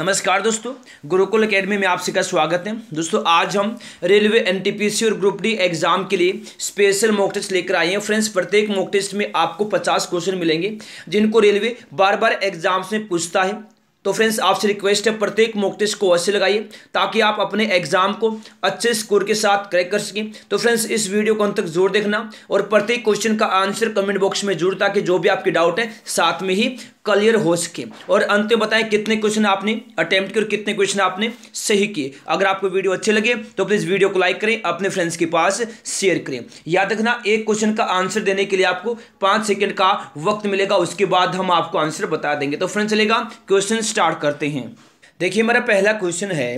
नमस्कार दोस्तों गुरुकुल एकेडमी में आप सबका स्वागत है दोस्तों आज हम रेलवे एनटीपीसी और ग्रुप डी एग्जाम के लिए स्पेशल मॉक टेस्ट लेकर आए हैं फ्रेंड्स प्रत्येक मॉक टेस्ट में आपको 50 क्वेश्चन मिलेंगे जिनको रेलवे बार बार एग्जाम्स में पूछता है तो फ्रेंड्स आपसे रिक्वेस्ट है प्रत्येक मॉक टेस्ट को अवश्य लगाइए ताकि आप अपने एग्जाम को अच्छे स्कोर के साथ क्रैक कर सकें तो फ्रेंड्स इस वीडियो को अंत तक जोर देखना और प्रत्येक क्वेश्चन का आंसर कमेंट बॉक्स में जोड़ ताकि जो भी आपके डाउट है साथ में ही क्लियर हो सके और अंत में बताएं कितने क्वेश्चन आपने अटेम्प्ट किए और कितने क्वेश्चन आपने सही किए अगर आपको वीडियो अच्छे लगे तो प्लीज़ वीडियो को लाइक करें अपने फ्रेंड्स के पास शेयर करें याद रखना एक क्वेश्चन का आंसर देने के लिए आपको पांच सेकेंड का वक्त मिलेगा उसके बाद हम आपको आंसर बता देंगे तो फ्रेंड चलेगा क्वेश्चन स्टार्ट करते हैं देखिए हमारा पहला क्वेश्चन है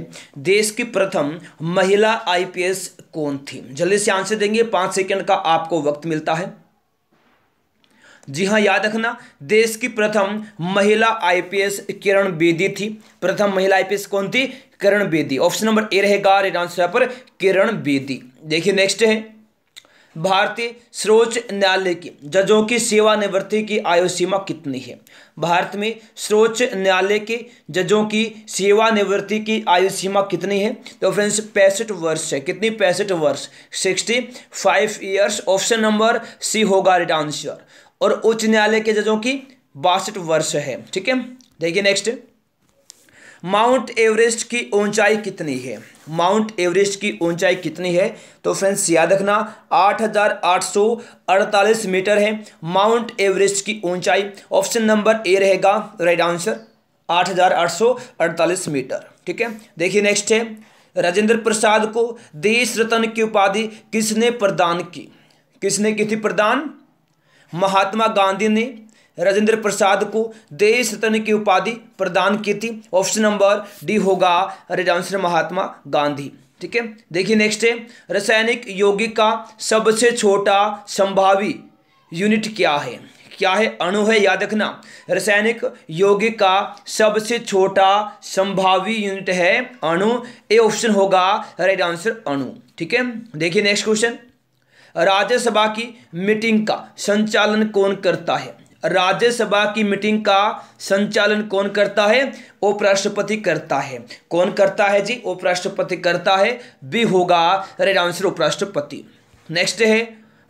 देश की प्रथम महिला आईपीएस कौन थी जल्दी से आंसर देंगे पांच सेकंड का आपको वक्त मिलता है जी हाँ याद रखना देश की प्रथम महिला आईपीएस किरण बेदी थी प्रथम महिला आईपीएस कौन थी Kiran Bedi option number A रहेगा राइट आंसर पर किरण बेदी देखिए नेक्स्ट है भारतीय सर्वोच्च न्यायालय की जजों की सेवानिवृत्ति की आयु सीमा कितनी है भारत में सर्वोच्च न्यायालय के जजों की सेवानिवृत्ति की आयु सीमा कितनी है तो फ्रेंड्स पैंसठ वर्ष है कितनी पैंसठ वर्ष sixty five years option number C होगा राइट आंसर और उच्च न्यायालय के जजों की बासठ वर्ष है ठीक है देखिए नेक्स्ट माउंट एवरेस्ट की ऊंचाई कितनी है माउंट एवरेस्ट की ऊंचाई कितनी है तो फ्रेंड्स याद रखना 8,848 मीटर है माउंट एवरेस्ट की ऊंचाई ऑप्शन नंबर ए रहेगा राइट आंसर 8,848 मीटर ठीक है देखिए नेक्स्ट है राजेंद्र प्रसाद को देश रत्न की उपाधि किसने प्रदान की किसने की थी प्रदान महात्मा गांधी ने राजेंद्र प्रसाद को देश रत्न की उपाधि प्रदान की थी ऑप्शन नंबर डी होगा राइट आंसर महात्मा गांधी ठीक है देखिए नेक्स्ट है रासायनिक यौगिक का सबसे छोटा संभावी यूनिट क्या है क्या है अणु है याद रखना रासायनिक यौगिक का सबसे छोटा संभावी यूनिट है अणु ए ऑप्शन होगा राइट आंसर अणु ठीक है देखिए नेक्स्ट क्वेश्चन राज्यसभा की मीटिंग का संचालन कौन करता है राज्यसभा की मीटिंग का संचालन कौन करता है उपराष्ट्रपति करता है कौन करता है जी उपराष्ट्रपति करता है बी होगा राइट आंसर उपराष्ट्रपति नेक्स्ट है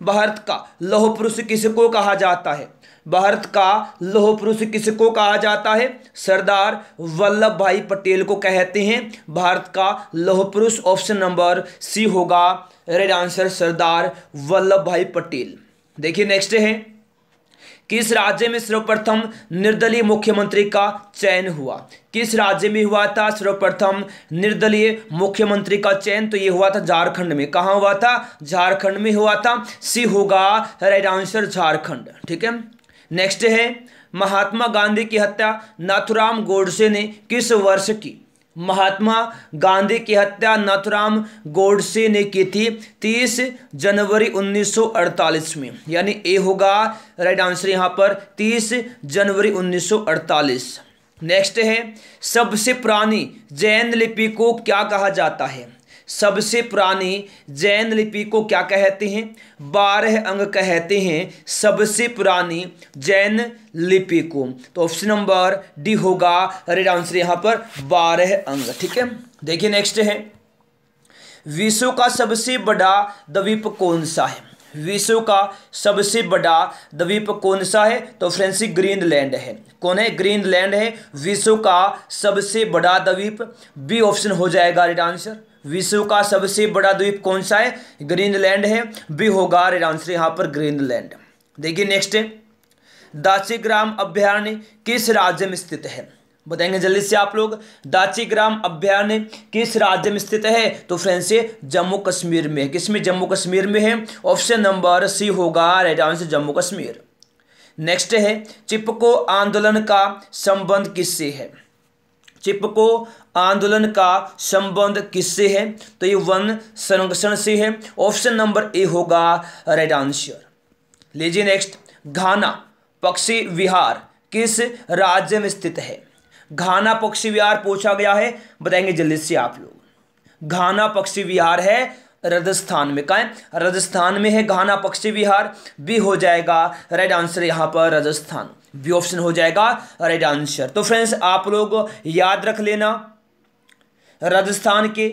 भारत का लौह पुरुष किसको कहा जाता है भारत का लौह पुरुष किसको कहा जाता है सरदार वल्लभ भाई पटेल को कहते हैं भारत का लोह पुरुष ऑप्शन नंबर सी होगा राइट आंसर सरदार वल्लभ भाई पटेल देखिए नेक्स्ट है किस राज्य में सर्वप्रथम निर्दलीय मुख्यमंत्री का चयन हुआ किस राज्य में हुआ था सर्वप्रथम निर्दलीय मुख्यमंत्री का चयन तो ये हुआ था झारखंड में कहाँ हुआ था झारखंड में हुआ था सी होगा राइट आंसर झारखंड ठीक है नेक्स्ट है महात्मा गांधी की हत्या नाथुराम गोडसे ने किस वर्ष की महात्मा गांधी की हत्या नाथुराम गोडसे ने की थी 30 जनवरी 1948 में यानी ए होगा राइट आंसर यहाँ पर 30 जनवरी 1948 नेक्स्ट है सबसे पुरानी जैन लिपि को क्या कहा जाता है सबसे पुरानी जैन लिपि को क्या कहते हैं बारह अंग कहते हैं सबसे पुरानी जैन लिपि को तो ऑप्शन नंबर डी होगा राइट आंसर यहां पर बारह अंग ठीक है देखिए नेक्स्ट है विश्व का सबसे बड़ा द्वीप कौन सा है विश्व का सबसे बड़ा द्वीप कौन सा है तो फ्रेंड्स ग्रीनलैंड है कौन है ग्रीनलैंड है विश्व का सबसे बड़ा द्वीप बी ऑप्शन हो जाएगा रेड आंसर विश्व का सबसे बड़ा द्वीप कौन सा है ग्रीनलैंड है बी होगा रेड आंसर यहाँ पर ग्रीनलैंड देखिए नेक्स्ट है दासीग्राम अभ्यारण्य किस राज्य में स्थित है बताएंगे जल्दी से आप लोग दाची ग्राम अभ्यारण्य किस राज्य में स्थित है तो फ्रेंड्स ये जम्मू कश्मीर में है किस में जम्मू कश्मीर में है ऑप्शन नंबर सी होगा right answer Jammu Kashmir next है चिपको आंदोलन का संबंध किससे है चिपको आंदोलन का संबंध किससे है तो ये वन संरक्षण से है ऑप्शन नंबर ए होगा राइट आंसर लीजिए नेक्स्ट घाना पक्षी विहार किस राज्य में स्थित है घाना पक्षी विहार पूछा गया है बताएंगे जल्दी से आप लोग घाना पक्षी विहार है राजस्थान में का राजस्थान में है घाना पक्षी विहार बी हो जाएगा राइट आंसर यहां पर राजस्थान बी ऑप्शन हो जाएगा राइट आंसर तो फ्रेंड्स आप लोग याद रख लेना राजस्थान के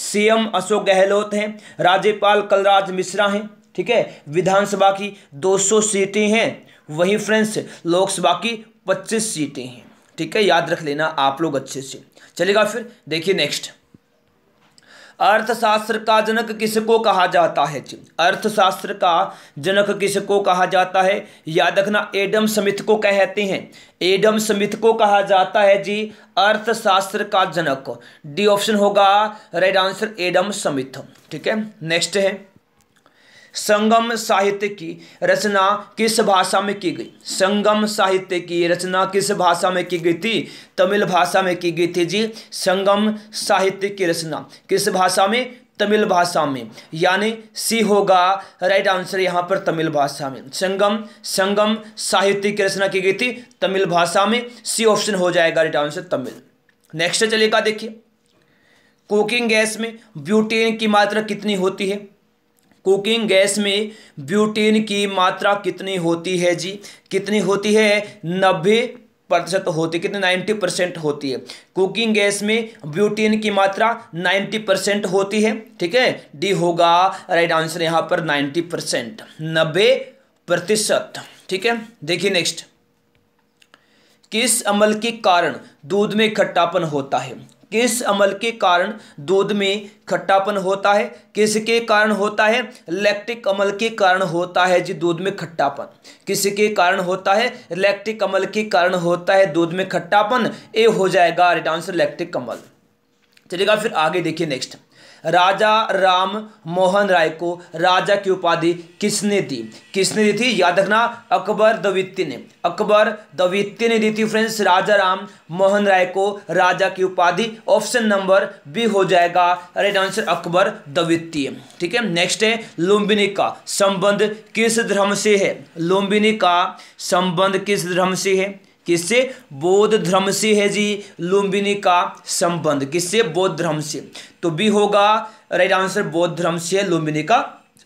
सीएम अशोक गहलोत हैं राज्यपाल कलराज मिश्रा हैं ठीक है विधानसभा की 200 सीटें हैं वहीं फ्रेंड्स लोकसभा की 25 सीटें हैं ठीक है याद रख लेना आप लोग अच्छे से चलेगा फिर देखिए नेक्स्ट अर्थशास्त्र का जनक किसको कहा जाता है अर्थशास्त्र का जनक किसको कहा जाता है याद रखना एडम स्मिथ को कहते हैं एडम स्मिथ को कहा जाता है जी अर्थशास्त्र का जनक डी ऑप्शन होगा राइट आंसर एडम स्मिथ ठीक है नेक्स्ट है संगम साहित्य की रचना किस भाषा में की गई संगम साहित्य की रचना किस भाषा में की गई थी तमिल भाषा में की गई थी जी संगम साहित्य की रचना किस भाषा में तमिल भाषा में यानी सी होगा राइट आंसर यहाँ पर तमिल भाषा में संगम संगम साहित्य की रचना की गई थी तमिल भाषा में सी ऑप्शन हो जाएगा राइट आंसर तमिल नेक्स्ट चलेगा देखिए कुकिंग गैस में ब्यूटेन की मात्रा कितनी होती है कुकिंग गैस में ब्यूटीन की मात्रा कितनी होती है जी कितनी होती है नब्बे प्रतिशत होती है कितनी नाइन्टी परसेंट होती है कुकिंग गैस में ब्यूटीन की मात्रा नाइन्टी परसेंट होती है ठीक है डी होगा राइट आंसर यहाँ पर नाइन्टी परसेंट नब्बे प्रतिशत ठीक है देखिए नेक्स्ट किस अमल के कारण दूध में खट्टापन होता है किस अमल के कारण दूध में खट्टापन होता है किसके कारण होता है लैक्टिक अमल के कारण होता है जी दूध में खट्टापन किसके कारण होता है लैक्टिक अमल के कारण होता है दूध में खट्टापन ए हो जाएगा राइट आंसर लैक्टिक अमल चलेगा फिर आगे देखिए नेक्स्ट राजा राम मोहन राय को राजा की उपाधि किसने दी किसने दी थी याद रखना अकबर दवित्य ने अकबर दवित्य ने दी थी फ्रेंड्स राजा राम मोहन राय को राजा की उपाधि ऑप्शन नंबर बी हो जाएगा राइट आंसर अकबर दवित्य ठीक है नेक्स्ट है लुम्बिनी का संबंध किस धर्म से है लुम्बिनी का संबंध किस धर्म से है किससे बौद्ध धर्म से है जी लुम्बिनी का संबंध किससे बौद्ध धर्म से तो भी होगा राइट आंसर बौद्ध धर्म से लुम्बिनी का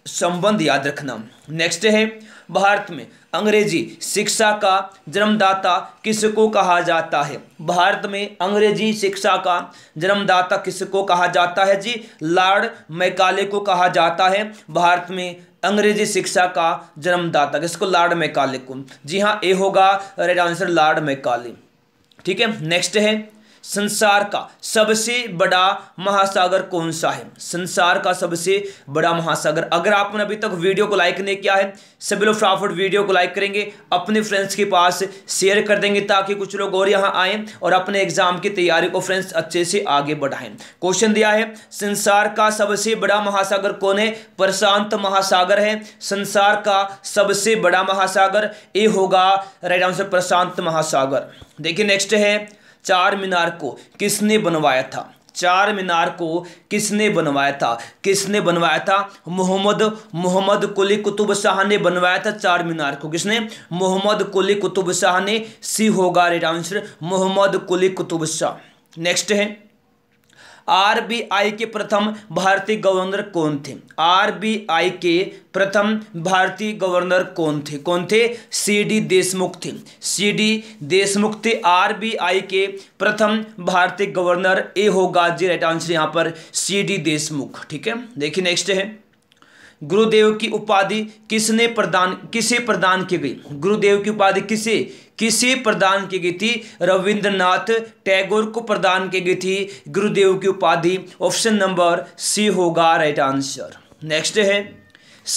संबंध याद रखना नेक्स्ट है भारत में अंग्रेजी शिक्षा का जन्मदाता किसको कहा जाता है भारत में अंग्रेजी शिक्षा का जन्मदाता किसको कहा जाता है जी लॉर्ड मैकाले को कहा जाता है भारत में अंग्रेजी शिक्षा का जन्मदाता किसको लॉर्ड मैकाले को जी हाँ ए होगा राइट आंसर लॉर्ड मैकाले ठीक है नेक्स्ट है संसार का सबसे बड़ा महासागर कौन सा है संसार का सबसे बड़ा महासागर अगर आपने अभी तक वीडियो को लाइक नहीं किया है सभी लोग फटाफट वीडियो को लाइक करेंगे अपने फ्रेंड्स के पास शेयर कर देंगे ताकि कुछ लोग और यहाँ आएँ और अपने एग्जाम की तैयारी को फ्रेंड्स अच्छे से आगे बढ़ाएं क्वेश्चन दिया है संसार का सबसे बड़ा महासागर कौन है प्रशांत महासागर है संसार का सबसे बड़ा महासागर ए होगा राइट आंसर प्रशांत महासागर देखिए नेक्स्ट है चार मीनार को किसने बनवाया था चार मीनार को किसने बनवाया था किसने बनवाया था मोहम्मद मोहम्मद कुली कुतुब शाह ने बनवाया था चार मीनार को किसने मोहम्मद कुली कुतुब शाह ने सी होगा right answer Mohammad Quli Qutub Shah next है आरबीआई के प्रथम भारतीय गवर्नर कौन थे आरबीआई के प्रथम भारतीय गवर्नर कौन थे कौन थे सी डी देशमुख थे सी डी देशमुख थे आरबीआई के प्रथम भारतीय गवर्नर ए होगा जी राइट आंसर यहाँ पर सी डी देशमुख ठीक है देखिए नेक्स्ट है गुरुदेव की उपाधि किसने प्रदान किसे प्रदान की गई गुरुदेव की उपाधि किसे किसे प्रदान की गई थी रविंद्रनाथ टैगोर को प्रदान की गई थी गुरुदेव की उपाधि ऑप्शन नंबर सी होगा राइट आंसर नेक्स्ट है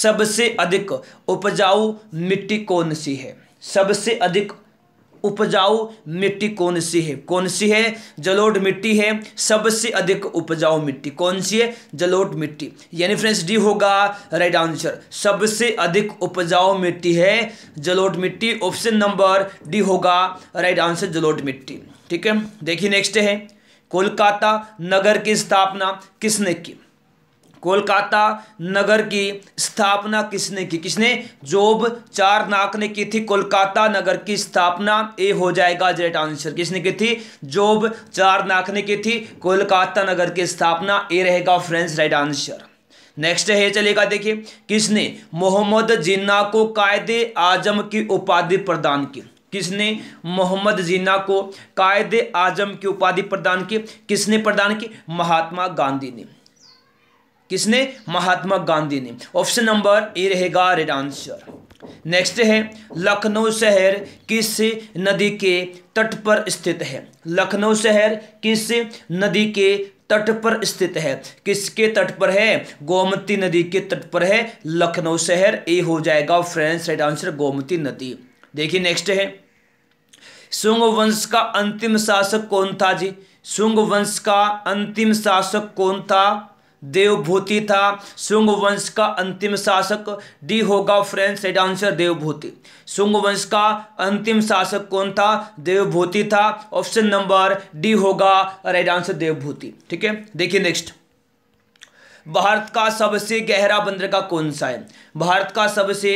सबसे अधिक उपजाऊ मिट्टी कौन सी है सबसे अधिक उपजाऊ मिट्टी कौन सी है कौन सी है जलोढ़ मिट्टी है सबसे अधिक उपजाऊ मिट्टी कौन सी है जलोढ़ मिट्टी यानी फ्रेंड्स डी होगा राइट आंसर सबसे अधिक उपजाऊ मिट्टी है जलोढ़ मिट्टी ऑप्शन नंबर डी होगा राइट आंसर जलोढ़ मिट्टी ठीक है देखिए नेक्स्ट है कोलकाता नगर की स्थापना किसने की कोलकाता नगर की स्थापना किसने की किसने जोब चार नाक ने की थी कोलकाता नगर की स्थापना ए हो जाएगा जेट आंसर किसने की थी जोब चार नाक ने की थी कोलकाता नगर की स्थापना ए रहेगा फ्रेंड्स राइट आंसर नेक्स्ट है चलेगा देखिए किसने मोहम्मद जिन्ना को कायदे आजम की उपाधि प्रदान की किसने मोहम्मद जिन्ना को कायदे आजम की उपाधि प्रदान की किसने प्रदान की महात्मा गांधी ने किसने महात्मा गांधी ने ऑप्शन नंबर ए रहेगा रेड आंसर नेक्स्ट है लखनऊ शहर किस नदी के तट पर स्थित है लखनऊ शहर किस नदी के तट पर स्थित है किसके तट पर है गोमती नदी के तट पर है लखनऊ शहर ए हो जाएगा फ्रेंड्स राइट आंसर गोमती नदी देखिए नेक्स्ट है सुंग वंश का अंतिम शासक कौन था जी सुंग वंश का अंतिम शासक कौन था देवभूति था शुंग वंश का अंतिम शासक डी होगा friends right answer Devbhuti Shunga वंश का अंतिम शासक कौन था देवभूति था ऑप्शन नंबर डी होगा राइट आंसर देवभूति ठीक है देखिए नेक्स्ट भारत का सबसे गहरा बंदरगाह कौन सा है भारत का सबसे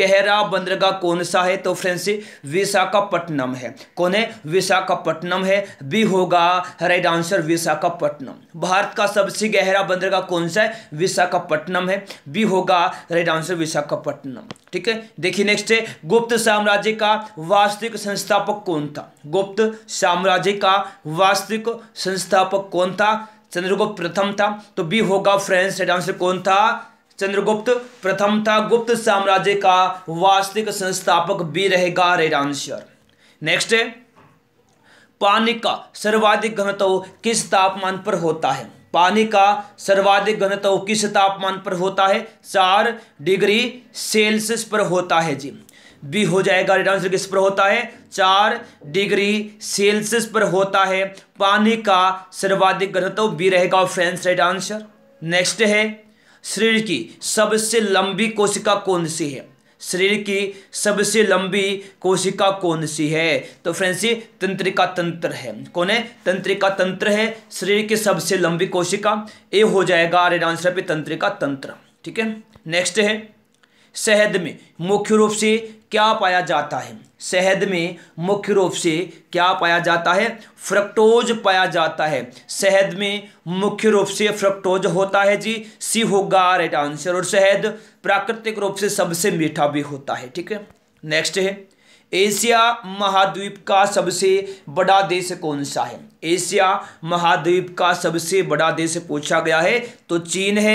गहरा बंदरगाह कौन सा है तो फ्रेंड्स विशाखापट्टनम है कौन है विशाखापट्टनम है बी होगा राइट आंसर विशाखापट्टनम भारत का सबसे गहरा बंदरगाह कौन सा है विशाखापट्टनम है बी होगा राइट आंसर विशाखापट्टनम ठीक है देखिए नेक्स्ट है गुप्त साम्राज्य का वास्तविक संस्थापक कौन था गुप्त साम्राज्य का वास्तविक संस्थापक कौन था चंद्रगुप्त प्रथम था तो बी होगा सेट आंसर कौन था चंद्रगुप्त प्रथम था गुप्त साम्राज्य का वास्तविक संस्थापक बी रहेगा रेड आंसर नेक्स्ट है पानी का सर्वाधिक घनत्व किस तापमान पर होता है पानी का सर्वाधिक घनत्व किस तापमान पर होता है चार डिग्री सेल्सियस पर होता है जी भी हो जाएगा राइट आंसर किस पर होता है चार डिग्री सेल्सियस पर होता है पानी का सर्वाधिक घनत्व बी तो रहेगा फ्रेंड्स राइट आंसर नेक्स्ट है शरीर की सबसे लंबी कोशिका कौन सी है शरीर की सबसे लंबी कोशिका कौन सी है तो फ्रेंड्स ये तंत्रिका तंत्र है कौन है तंत्रिका तंत्र है शरीर की सबसे लंबी कोशिका ए हो जाएगा रेड आंसर पे तंत्रिका तंत्र ठीक है नेक्स्ट है शहद में मुख्य रूप से क्या पाया जाता है शहद में मुख्य रूप से क्या पाया जाता है फ्रक्टोज पाया जाता है शहद में मुख्य रूप से फ्रक्टोज होता है जी सी होगा राइट आंसर और शहद प्राकृतिक रूप से सबसे मीठा भी होता है ठीक है नेक्स्ट है एशिया महाद्वीप का सबसे बड़ा देश कौन सा है एशिया महाद्वीप का सबसे बड़ा देश पूछा गया है तो चीन है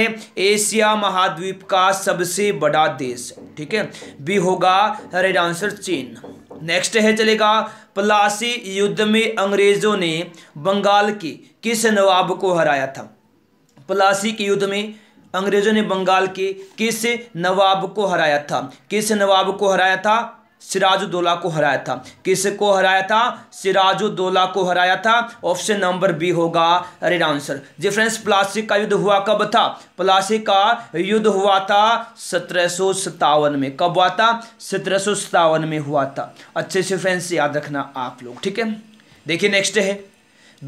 एशिया महाद्वीप का सबसे बड़ा देश ठीक है बी होगा राइट आंसर चीन नेक्स्ट है चलेगा प्लासी युद्ध में अंग्रेजों ने बंगाल के किस नवाब को हराया था प्लासी के युद्ध में अंग्रेजों ने बंगाल के किस नवाब को हराया था किस नवाब को हराया था सिराजुद्दौला को हराया था किसको हराया था सिराजुद्दौला को हराया था ऑप्शन नंबर बी होगा राइट आंसर जी फ्रेंड्स प्लासी का युद्ध हुआ कब था प्लासी का युद्ध हुआ था सत्रह में कब हुआ था सत्रह में हुआ था अच्छे से फ्रेंड्स याद रखना आप लोग ठीक है देखिए नेक्स्ट है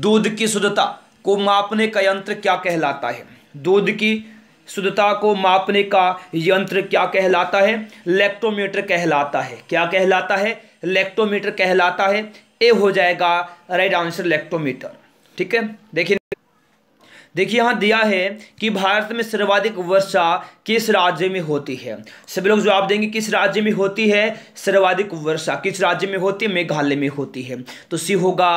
दूध की शुद्धता को मापने का यंत्र क्या कहलाता है दूध की शुद्धता को मापने का यंत्र क्या कहलाता है लेक्टोमीटर कहलाता है क्या कहलाता है लेक्टोमीटर कहलाता है ए हो जाएगा राइट आंसर लेक्टोमीटर ठीक है देखिए देखिए यहाँ दिया है कि भारत में सर्वाधिक वर्षा किस राज्य में होती है सभी लोग जवाब देंगे किस राज्य में होती है सर्वाधिक वर्षा किस राज्य में होती है मेघालय में होती है तो सी होगा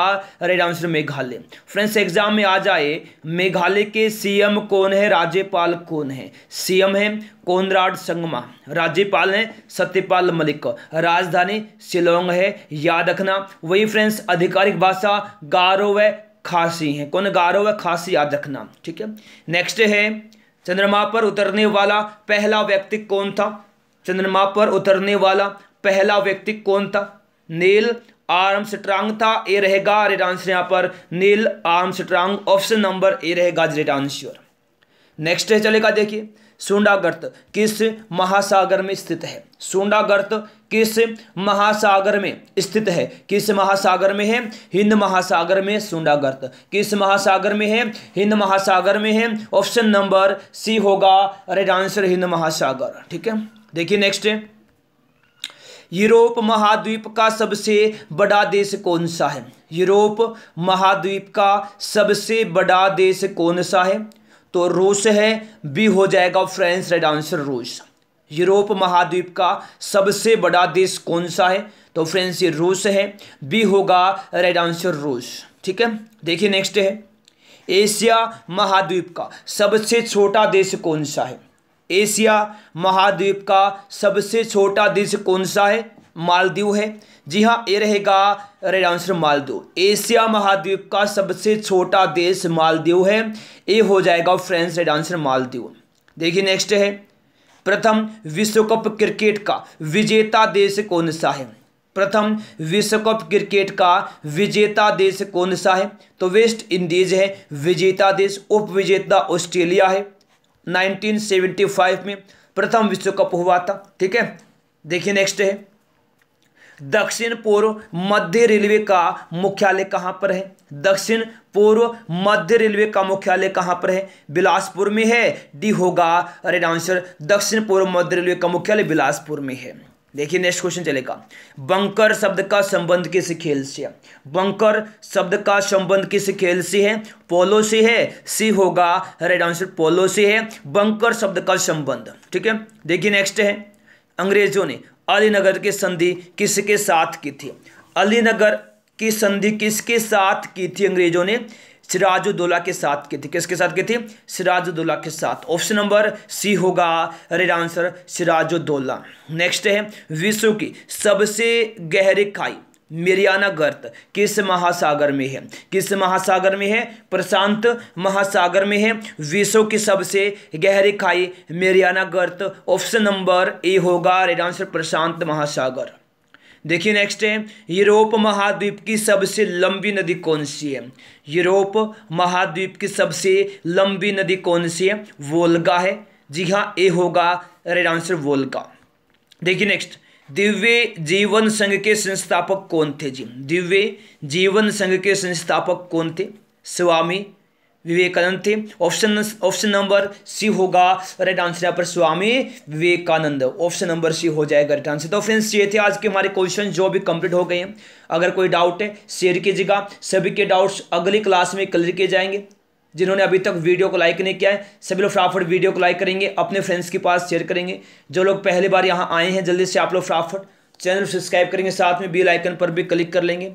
right answer Meghalaya friends exam में आ जाए मेघालय के सीएम कौन है राज्यपाल कौन है सीएम है कोनराड संगमा राज्यपाल है सत्यपाल मलिक राजधानी शिलोंग है याद रखना वही फ्रेंड्स आधिकारिक भाषा गारो व खांसी है कौन गारो व खासी याद रखना ठीक है नेक्स्ट है चंद्रमा पर उतरने वाला पहला व्यक्ति कौन था चंद्रमा पर उतरने वाला पहला व्यक्ति कौन था नील आर्म स्ट्रांग था ए रहेगा रेट आंसर यहां पर Neil Armstrong option number A रहेगा रेट आंसर नेक्स्ट है चलेगा देखिए सुंडागर्त किस महासागर में स्थित है सुंडागर्त गर्त किस महासागर में स्थित है किस महासागर में है हिंद महासागर में सुंडागर्त किस महासागर में है हिंद महासागर में है ऑप्शन नंबर सी होगा राइट आंसर हिंद महासागर ठीक है देखिए नेक्स्ट है यूरोप महाद्वीप का सबसे बड़ा देश कौन सा है यूरोप महाद्वीप का सबसे बड़ा देश कौन सा है तो रूस है बी हो जाएगा फ्रेंस राइट आंसर रूस यूरोप महाद्वीप का सबसे बड़ा देश कौन सा है तो फ्रेंस ये रूस है बी होगा राइट आंसर रूस ठीक है देखिए नेक्स्ट है एशिया महाद्वीप का सबसे छोटा देश कौन सा है एशिया महाद्वीप का सबसे छोटा देश कौन सा है मालदीव है जी हाँ ये रहेगा राइट आंसर मालदीव एशिया महाद्वीप का सबसे छोटा देश मालदीव है ये हो जाएगा फ्रेंड्स राइट आंसर मालदीव देखिए नेक्स्ट है प्रथम विश्व कप क्रिकेट का विजेता देश कौन सा है प्रथम विश्व कप क्रिकेट का विजेता देश कौन सा है तो वेस्ट इंडीज है विजेता देश उप विजेता ऑस्ट्रेलिया है 1975 में प्रथम विश्व कप हुआ था ठीक है देखिए नेक्स्ट है दक्षिण पूर्व मध्य रेलवे का मुख्यालय कहाँ पर है दक्षिण पूर्व मध्य रेलवे का मुख्यालय कहाँ पर है बिलासपुर में है डी होगा राइट आंसर दक्षिण पूर्व मध्य रेलवे का मुख्यालय बिलासपुर में है देखिए नेक्स्ट क्वेश्चन चलेगा बंकर शब्द का संबंध किस खेल से है बंकर शब्द का संबंध किस खेल से है पोलो से है सी होगा राइट आंसर पोलो से है बंकर शब्द का संबंध ठीक है देखिए नेक्स्ट है अंग्रेजों ने अलीनगर की संधि किसके साथ की थी अलीनगर की संधि किसके साथ की थी अंग्रेजों ने सिराजुद्दौला के साथ की थी किसके साथ की थी सिराजुद्दौला के साथ ऑप्शन नंबर सी होगा राइट आंसर सिराजुद्दौला नेक्स्ट है विश्व की सबसे गहरी खाई मेरियाना गर्त किस महासागर में है किस महासागर में है प्रशांत महासागर में है विश्व की सबसे गहरी खाई मेरियाना गर्त ऑप्शन नंबर ए होगा रेड आंसर प्रशांत महासागर देखिए नेक्स्ट है यूरोप महाद्वीप की सबसे लंबी नदी कौन सी है यूरोप महाद्वीप की सबसे लंबी नदी कौन सी है वोल्गा है जी हाँ ए होगा रेड आंसर वोल्गा देखिए नेक्स्ट दिव्य जीवन संघ के संस्थापक कौन थे जी दिव्य जीवन संघ के संस्थापक कौन थे स्वामी विवेकानंद थे ऑप्शन ऑप्शन नंबर सी होगा राइट आंसर यहाँ पर Swami Vivekananda option number C हो जाएगा राइट आंसर तो फ्रेंड्स ये थे आज के हमारे क्वेश्चन जो भी कंप्लीट हो गए हैं अगर कोई डाउट है शेयर कीजिएगा सभी के डाउट्स अगली क्लास में क्लियर किए जाएंगे जिन्होंने अभी तक वीडियो को लाइक नहीं किया है सभी लोग फटाफट वीडियो को लाइक करेंगे अपने फ्रेंड्स के पास शेयर करेंगे जो लोग पहली बार यहाँ आए हैं जल्दी से आप लोग फटाफट चैनल सब्सक्राइब करेंगे साथ में बेल आइकन पर भी क्लिक कर लेंगे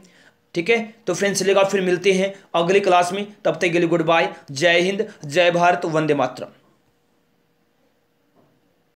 ठीक है तो फ्रेंड्स चलेगा फिर मिलते हैं अगली क्लास में तब तक के लिए गुड बाय जय हिंद जय भारत वंदे मातरम